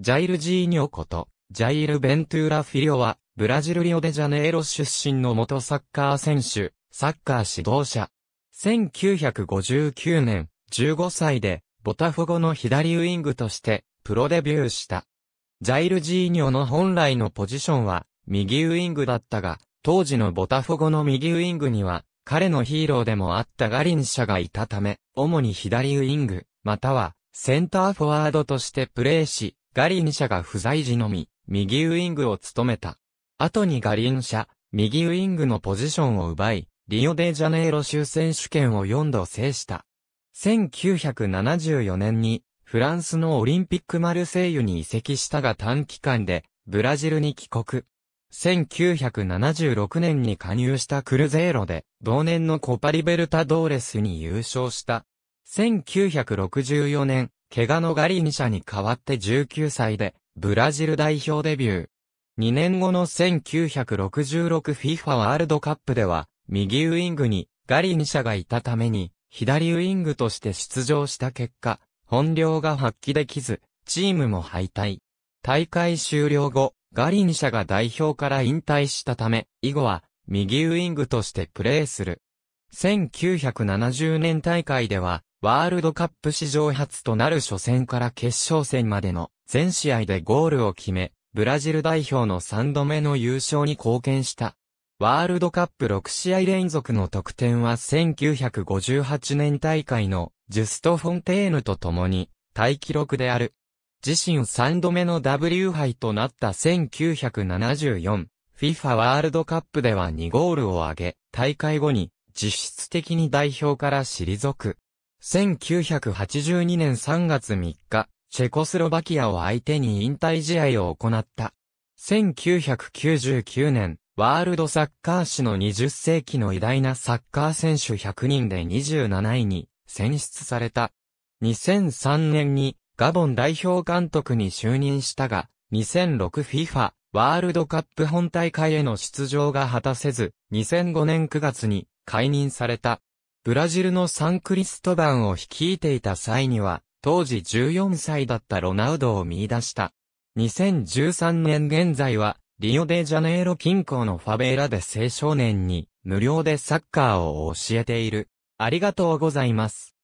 ジャイル・ジーニョこと、ジャイル・ベントゥーラ・フィリオは、ブラジルリオデジャネイロ出身の元サッカー選手、サッカー指導者。1959年、15歳で、ボタフォゴの左ウイングとして、プロデビューした。ジャイル・ジーニョの本来のポジションは、右ウイングだったが、当時のボタフォゴの右ウイングには、彼のヒーローでもあったガリン社がいたため、主に左ウイング、または、センターフォワードとしてプレーし、ガリン社が不在時のみ、右ウイングを務めた。後にガリン社、右ウイングのポジションを奪い、リオデジャネイロ州選手権を4度制した。1974年に、フランスのオリンピックマルセイユに移籍したが短期間で、ブラジルに帰国。1976年に加入したクルゼーロで、同年のコパリベルタドーレスに優勝した。1964年、怪我のガリニシャに代わって19歳で、ブラジル代表デビュー。2年後の1966 FIFA ワールドカップでは、右ウイングにガリニシャがいたために、左ウイングとして出場した結果、本領が発揮できず、チームも敗退。大会終了後、ガリニシャが代表から引退したため、以後は、右ウイングとしてプレーする。1970年大会では、ワールドカップ史上初となる初戦から決勝戦までの全試合でゴールを決め、ブラジル代表の3度目の優勝に貢献した。ワールドカップ6試合連続の得点は1958年大会のジュスト・フォンテーヌと共に、大記録である。自身3度目の W 杯となった1974、FIFA ワールドカップでは2ゴールを挙げ、大会後に実質的に代表から退く。1982年3月3日、チェコスロバキアを相手に引退試合を行った。1999年、ワールドサッカー史の20世紀の偉大なサッカー選手100人で27位に選出された。2003年にガボン代表監督に就任したが、2006FIFA ワールドカップ本大会への出場が果たせず、2005年9月に解任された。ブラジルのサンクリストバンを率いていた際には、当時14歳だったロナウドを見出した。2013年現在は、リオデジャネイロ近郊のファベーラで青少年に無料でサッカーを教えている。ありがとうございます。